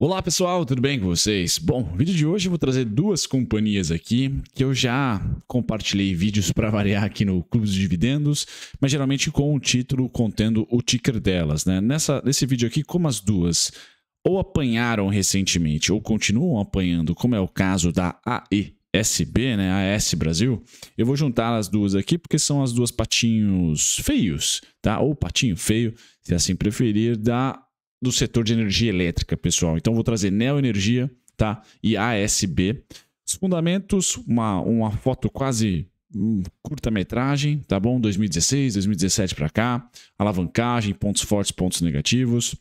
Olá pessoal, tudo bem com vocês? Bom, no vídeo de hoje eu vou trazer duas companhias aqui que eu já compartilhei vídeos para variar aqui no Clube de Dividendos, mas geralmente com o título contendo o ticker delas. Né? Nessa, nesse vídeo aqui, como as duas ou apanharam recentemente ou continuam apanhando, como é o caso da AESB, né, AS Brasil, eu vou juntar as duas aqui porque são as duas patinhos feios, tá? Ou patinho feio, se assim preferir, da do setor de energia elétrica, pessoal. Então, vou trazer Energia, tá? e ASB. Os fundamentos, uma, uma foto quase um, curta-metragem, tá bom? 2016, 2017 para cá. Alavancagem, pontos fortes, pontos negativos.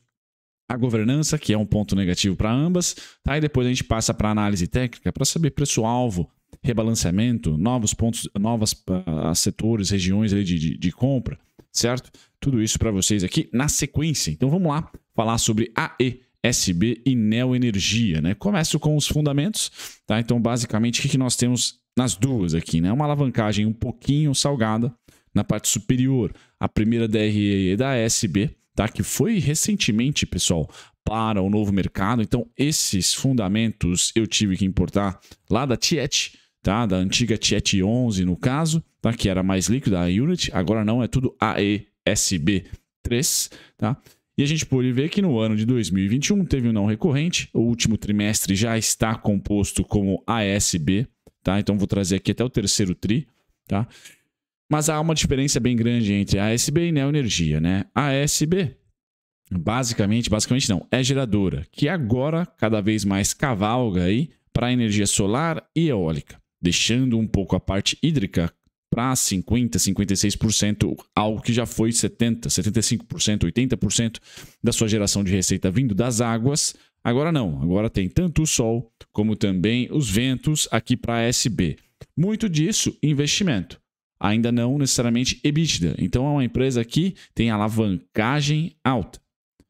A governança, que é um ponto negativo para ambas, tá? E depois a gente passa para análise técnica para saber preço-alvo, rebalanceamento, novos pontos, novos uh, ah, setores, regiões de, de, de compra certo? Tudo isso para vocês aqui na sequência. Então vamos lá falar sobre AE. SB e Neoenergia, né? Começo com os fundamentos, tá? Então, basicamente, o que, nós temos nas duas aqui, né? Uma alavancagem um pouquinho salgada na parte superior, a primeira DRE é da SB, tá? Que foi recentemente, pessoal, para o novo mercado. Então, esses fundamentos eu tive que importar lá da Tiet, tá? Da antiga Tiet 11 no caso, tá? Que era mais líquida a Unity, agora não, é tudo AESB3, tá? E a gente pode ver que no ano de 2021 teve um não recorrente, o último trimestre já está composto como ASB, tá? Então vou trazer aqui até o terceiro tri, tá? Mas há uma diferença bem grande entre ASB e Neoenergia, né? ASB, basicamente, basicamente não, é geradora, que agora cada vez mais cavalga aí para energia solar e eólica deixando um pouco a parte hídrica para 50%, 56%, algo que já foi 70%, 75%, 80% da sua geração de receita vindo das águas. Agora não, agora tem tanto o sol como também os ventos aqui para a SB. Muito disso, investimento. Ainda não necessariamente EBITDA. Então é uma empresa que tem alavancagem alta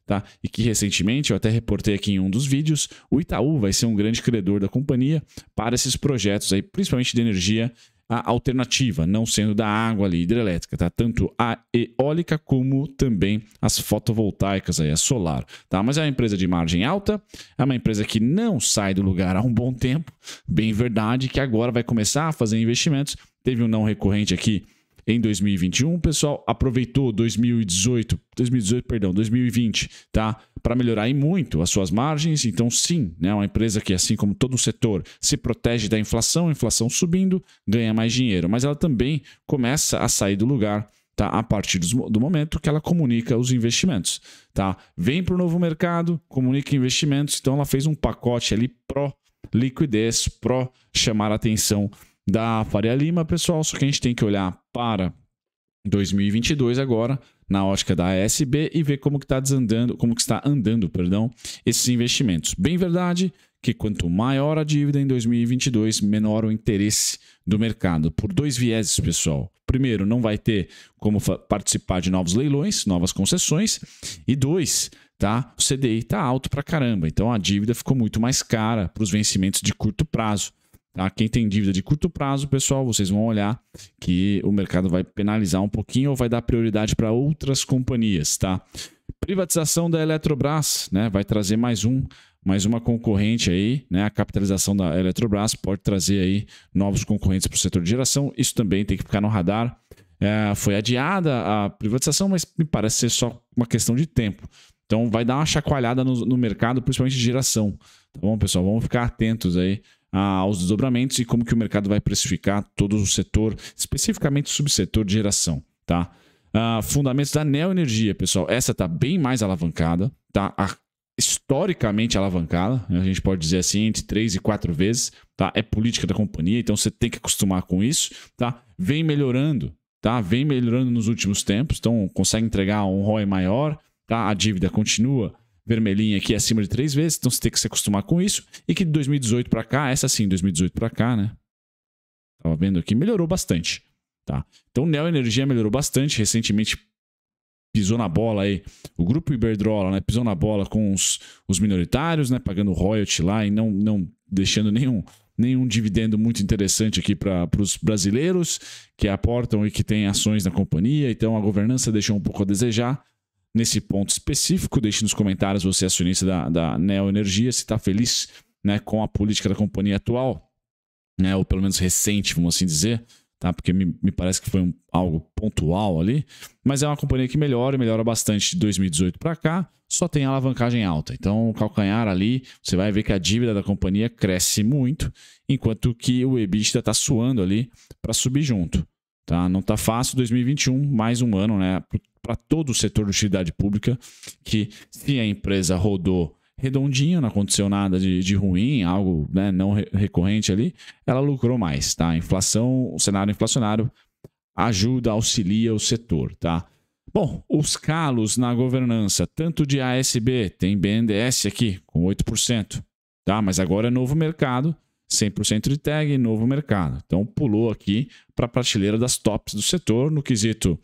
tá? E que recentemente, eu até reportei aqui em um dos vídeos, o Itaú vai ser um grande credor da companhia para esses projetos aí, principalmente de energia alternativa, não sendo da água ali, hidrelétrica, tá? Tanto a eólica como também as fotovoltaicas aí, a solar, tá? Mas é uma empresa de margem alta, é uma empresa que não sai do lugar há um bom tempo, bem verdade, que agora vai começar a fazer investimentos. Teve um não recorrente aqui em 2021. O pessoal aproveitou 2018, 2018, perdão, 2020, tá? Para melhorar e muito as suas margens. Então, sim, né? Uma empresa que, assim como todo o setor, se protege da inflação, inflação subindo, ganha mais dinheiro. Mas ela também começa a sair do lugar. Tá? A partir do momento que ela comunica os investimentos. Tá? Vem para o novo mercado, comunica investimentos. Então ela fez um pacote ali pró liquidez, pró chamar a atenção da Faria Lima, pessoal. Só que a gente tem que olhar para 2022 agora, na ótica da ASB, e ver como que está desandando, como que está andando, perdão, esses investimentos. Bem verdade que quanto maior a dívida em 2022, menor o interesse do mercado. Por dois vieses, pessoal. Primeiro, não vai ter como participar de novos leilões, novas concessões. E dois, tá? O CDI está alto para caramba, então a dívida ficou muito mais cara para os vencimentos de curto prazo. Tá? Quem tem dívida de curto prazo, pessoal, vocês vão olhar que o mercado vai penalizar um pouquinho ou vai dar prioridade para outras companhias, tá? Privatização da Eletrobras, né? Vai trazer mais um, mais uma concorrente aí, né? A capitalização da Eletrobras pode trazer aí novos concorrentes para o setor de geração. Isso também tem que ficar no radar. É, foi adiada a privatização, mas me parece ser só uma questão de tempo. Então vai dar uma chacoalhada no, no mercado, principalmente de geração. Tá bom, pessoal? Vamos ficar atentos aí aos desdobramentos e como que o mercado vai precificar todo o setor, especificamente o subsetor de geração, tá? Uh, fundamentos da neoenergia, pessoal. Essa tá bem mais alavancada, tá? A, historicamente alavancada, a gente pode dizer assim, entre três e quatro vezes, tá? É política da companhia, então você tem que acostumar com isso, tá? Vem melhorando, tá? Vem melhorando nos últimos tempos, então consegue entregar um ROI maior, tá? A dívida continua vermelhinha aqui acima de três vezes, então você tem que se acostumar com isso. E que de 2018 para cá, essa sim, 2018 para cá, né? Tava vendo aqui, melhorou bastante, tá? Então Neo Energia melhorou bastante, recentemente pisou na bola aí, o grupo Iberdrola, né, pisou na bola com os, os minoritários, né, pagando royalty lá e não, não deixando nenhum, nenhum dividendo muito interessante aqui para os brasileiros que aportam e que têm ações na companhia, então a governança deixou um pouco a desejar, nesse ponto específico. Deixe nos comentários você é acionista da, da Neo Energia, se está feliz né, com a política da companhia atual, né, ou pelo menos recente, vamos assim dizer, tá? porque me, me parece que foi um, algo pontual ali. Mas é uma companhia que melhora e melhora bastante de 2018 para cá, só tem alavancagem alta. Então, o calcanhar ali, você vai ver que a dívida da companhia cresce muito, enquanto que o EBITDA está suando ali para subir junto. Tá? Não está fácil 2021, mais um ano, né? Para todo o setor de utilidade pública, que se a empresa rodou redondinho, não aconteceu nada de, de ruim, algo né, não recorrente ali, ela lucrou mais, tá? inflação, o cenário inflacionário ajuda, auxilia o setor, tá? Bom, os calos na governança, tanto de ASB, tem BNDES aqui com 8%, tá? Mas agora é novo mercado, 100% de tag, novo mercado. Então pulou aqui para a prateleira das tops do setor no quesito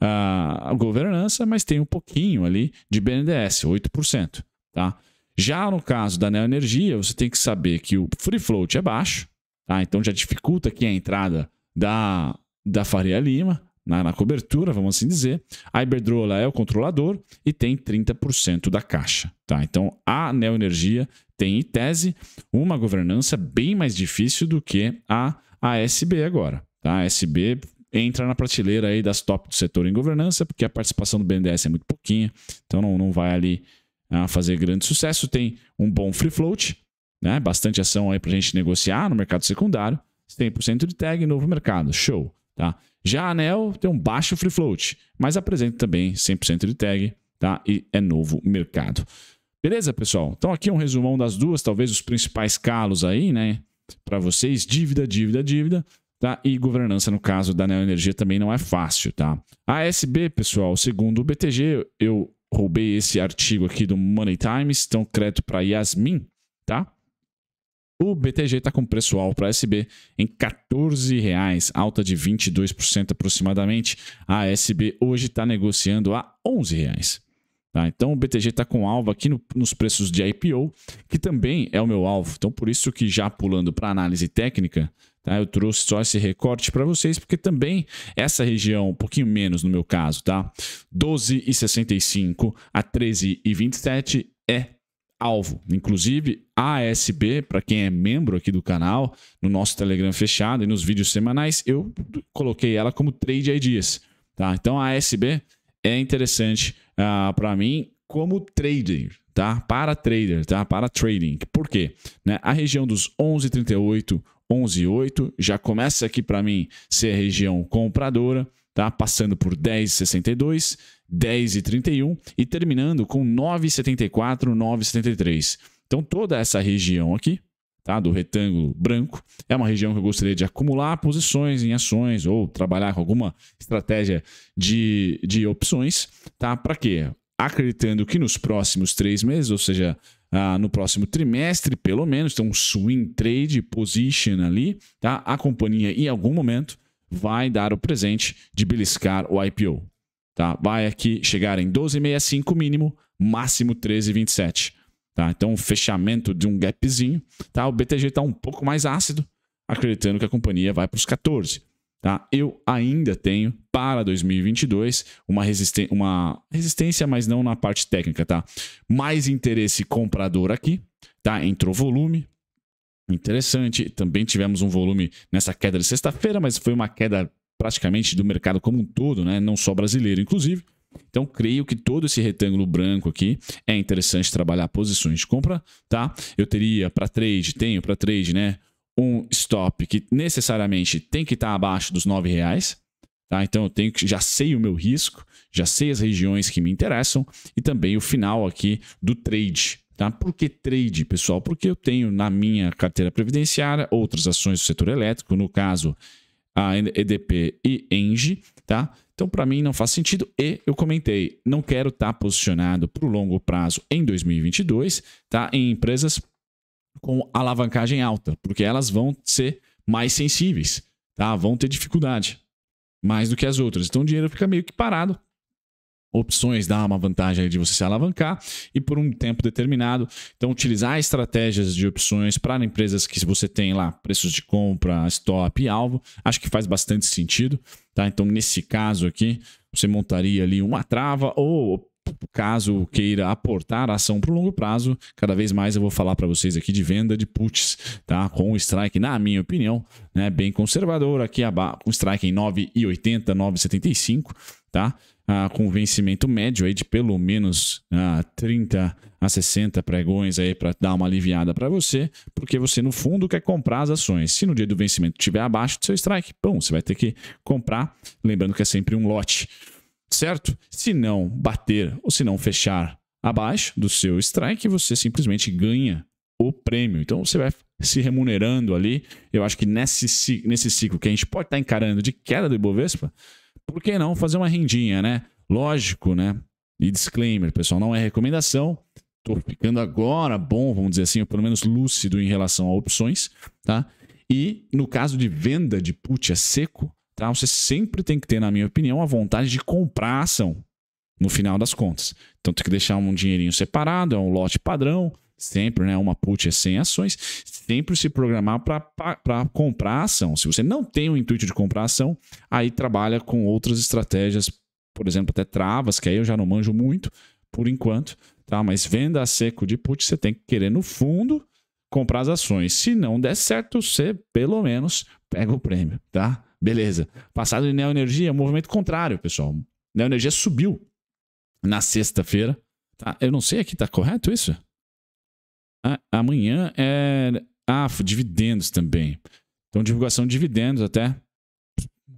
uh, governança, mas tem um pouquinho ali de BNDES, 8%. Tá? Já no caso da Neoenergia, você tem que saber que o free float é baixo, tá? então já dificulta aqui a entrada da, da Faria Lima, na, na, cobertura, vamos assim dizer. A Iberdrola é o controlador e tem 30% da caixa. Tá? Então a Neoenergia tem, em tese, uma governança bem mais difícil do que a ASB agora. Tá? A ASB entra na prateleira aí das top do setor em governança, porque a participação do BNDES é muito pouquinha, então não, não vai ali ah, fazer grande sucesso. Tem um bom free float, né? bastante ação aí para a gente negociar no mercado secundário, 100% de tag, novo mercado, show. Tá? Já a Anel tem um baixo free float, mas apresenta também 100% de tag tá? e é novo mercado. Beleza, pessoal? Então aqui é um resumão das duas, talvez os principais calos aí, né? Para vocês, dívida, dívida, dívida, tá? E governança, no caso da Neoenergia, também não é fácil, tá? A ASB, pessoal, segundo o BTG, eu roubei esse artigo aqui do Money Times, então crédito para Yasmin, tá? O BTG está com preço alto para a SB em R$ reais, alta de 22% aproximadamente. A SB hoje está negociando a R$ reais. Tá? Então o BTG está com alvo aqui no, nos preços de IPO, que também é o meu alvo. Então por isso que já pulando para análise técnica, tá? eu trouxe só esse recorte para vocês, porque também essa região, um pouquinho menos no meu caso, tá? 12,65 a 13,27 é alvo. Inclusive, a ASB, para quem é membro aqui do canal, no nosso Telegram fechado e nos vídeos semanais, eu coloquei ela como Trade Ideas. Tá? Então a ASB é interessante uh, ah, para mim como trader, tá? Para trader, tá? Para trading. Por quê? Né? A região dos 11,38, 11,8 já começa aqui para mim ser a região compradora, tá? Passando por 10,62, 10,31 e terminando com 9,74, 9,73. Então toda essa região aqui Tá, do retângulo branco, é uma região que eu gostaria de acumular posições em ações ou trabalhar com alguma estratégia de, de opções, tá? Para quê? Acreditando que nos próximos três meses, ou seja, ah, no próximo trimestre, pelo menos, tem um swing trade position ali, tá? A companhia, em algum momento, vai dar o presente de beliscar o IPO. Tá? Vai aqui chegar em 12,65 mínimo, máximo 13,27 Tá? Então, fechamento de um gapzinho. Tá? O BTG está um pouco mais ácido, acreditando que a companhia vai para os 14. Tá? Eu ainda tenho para 2022 uma, resisten uma resistência, mas não na parte técnica. Tá? Mais interesse comprador aqui. Tá? Entrou volume. Interessante. Também tivemos um volume nessa queda de sexta-feira, mas foi uma queda praticamente do mercado como um todo, né? não só brasileiro, inclusive. Então, creio que todo esse retângulo branco aqui é interessante trabalhar posições de compra, tá? Eu teria para trade, tenho para trade, né? Um stop que necessariamente tem que estar tá abaixo dos R$ reais, tá? Então, eu tenho que, já sei o meu risco, já sei as regiões que me interessam e também o final aqui do trade, Tá? Por que trade, pessoal? Porque eu tenho na minha carteira previdenciária outras ações do setor elétrico, no caso a EDP e ENGE, tá? Então, para mim, não faz sentido. E eu comentei, não quero estar tá posicionado para o longo prazo em 2022, tá? Em empresas com alavancagem alta, porque elas vão ser mais sensíveis, tá? Vão ter dificuldade mais do que as outras. Então, o dinheiro fica meio que parado opções, dá uma vantagem de você se alavancar e por um tempo determinado. Então, utilizar estratégias de opções para empresas que você tem lá preços de compra, stop e alvo, acho que faz bastante sentido. Tá? Então, nesse caso aqui, você montaria ali uma trava ou caso queira aportar a ação para o longo prazo, cada vez mais eu vou falar para vocês aqui de venda de puts, tá? Com o strike, na minha opinião, né, bem conservador aqui com strike em 9,80, 9,75, tá? ah, com vencimento médio aí de pelo menos ah, 30 a 60 pregões aí para dar uma aliviada para você, porque você no fundo quer comprar as ações. Se no dia do vencimento estiver abaixo do seu strike, bom, você vai ter que comprar, lembrando que é sempre um lote, certo? Se não bater ou se não fechar abaixo do seu strike, você simplesmente ganha o prêmio. Então você vai se remunerando ali. Eu acho que nesse, nesse ciclo que a gente pode estar tá encarando de queda do Ibovespa, por que não fazer uma rendinha, né? Lógico, né? E disclaimer, pessoal, não é recomendação. Tô ficando agora bom, vamos dizer assim, ou pelo menos lúcido em relação a opções, tá? E no caso de venda de put a seco, tá? Você sempre tem que ter, na minha opinião, a vontade de comprar a ação no final das contas. Então tem que deixar um dinheirinho separado, é um lote padrão, sempre, né? Uma put é 100 ações sempre se programar para comprar ação. Se você não tem o intuito de comprar ação, aí trabalha com outras estratégias, por exemplo, até travas, que aí eu já não manjo muito por enquanto, tá? Mas venda a seco de put, você tem que querer no fundo comprar as ações. Se não der certo, você pelo menos pega o prêmio, tá? Beleza. Passado de Neoenergia, é movimento contrário, pessoal. Neoenergia subiu na sexta-feira. Tá? Eu não sei aqui, tá correto isso? amanhã é ah, dividendos também. Então, divulgação de dividendos até.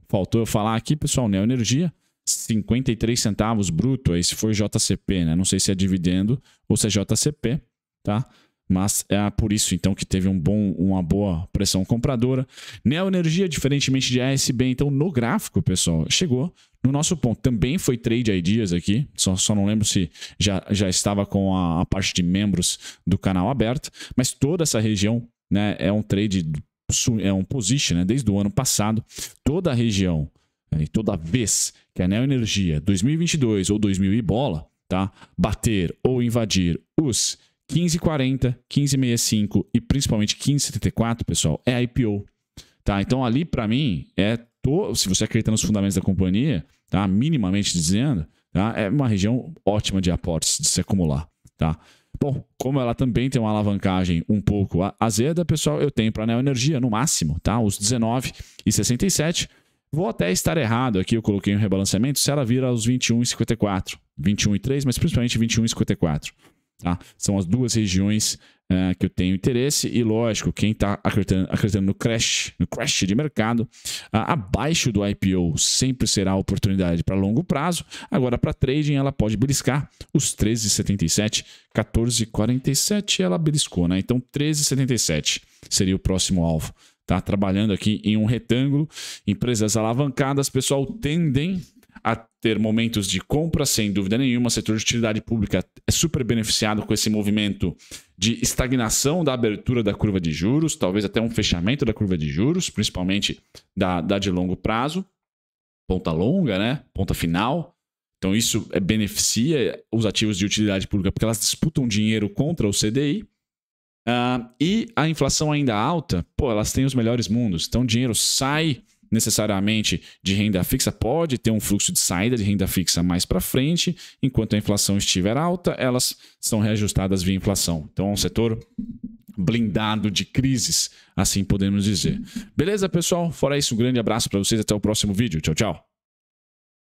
Faltou eu falar aqui, pessoal, Neo Energia, 53 centavos bruto, Aí se foi JCP, né? Não sei se é dividendo ou se é JCP, tá? Mas é por isso, então, que teve um bom, uma boa pressão compradora. Neo Energia, diferentemente de ASB, então, no gráfico, pessoal, chegou no nosso ponto. Também foi trade ideas aqui, só, só não lembro se já, já estava com a, a parte de membros do canal aberto, mas toda essa região né, é um trade, é um position, né, desde o ano passado, toda a região né, e toda vez que a Neo Energia 2022 ou 2000 e bola, tá, bater ou invadir os 1540, 1565 e principalmente 1574, pessoal, é IPO. Tá? Então ali para mim é to... se você acredita nos fundamentos da companhia, tá, minimamente dizendo, tá, é uma região ótima de aportes de se acumular, tá? Bom, como ela também tem uma alavancagem um pouco azeda, pessoal, eu tenho para a energia no máximo, tá? Os 19,67. Vou até estar errado aqui, eu coloquei um rebalanceamento, se ela vira aos 21,54, 21,3, mas principalmente 21,54. Tá? São as duas regiões uh, que eu tenho interesse e, lógico, quem está acreditando, acreditando, no crash, no crash de mercado, uh, abaixo do IPO sempre será oportunidade para longo prazo. Agora, para trading, ela pode beliscar os 13,77, 14,47 ela beliscou, né? Então, 13,77 seria o próximo alvo. Tá trabalhando aqui em um retângulo, empresas alavancadas, pessoal, tendem a ter momentos de compra, sem dúvida nenhuma. O setor de utilidade pública é super beneficiado com esse movimento de estagnação da abertura da curva de juros, talvez até um fechamento da curva de juros, principalmente da, da de longo prazo, ponta longa, né? Ponta final. Então, isso é, beneficia os ativos de utilidade pública porque elas disputam dinheiro contra o CDI. Uh, ah, e a inflação ainda alta, pô, elas têm os melhores mundos. Então, o dinheiro sai necessariamente de renda fixa, pode ter um fluxo de saída de renda fixa mais para frente, enquanto a inflação estiver alta, elas são reajustadas via inflação. Então é um setor blindado de crises, assim podemos dizer. Beleza, pessoal? Fora isso, um grande abraço para vocês, até o próximo vídeo. Tchau, tchau.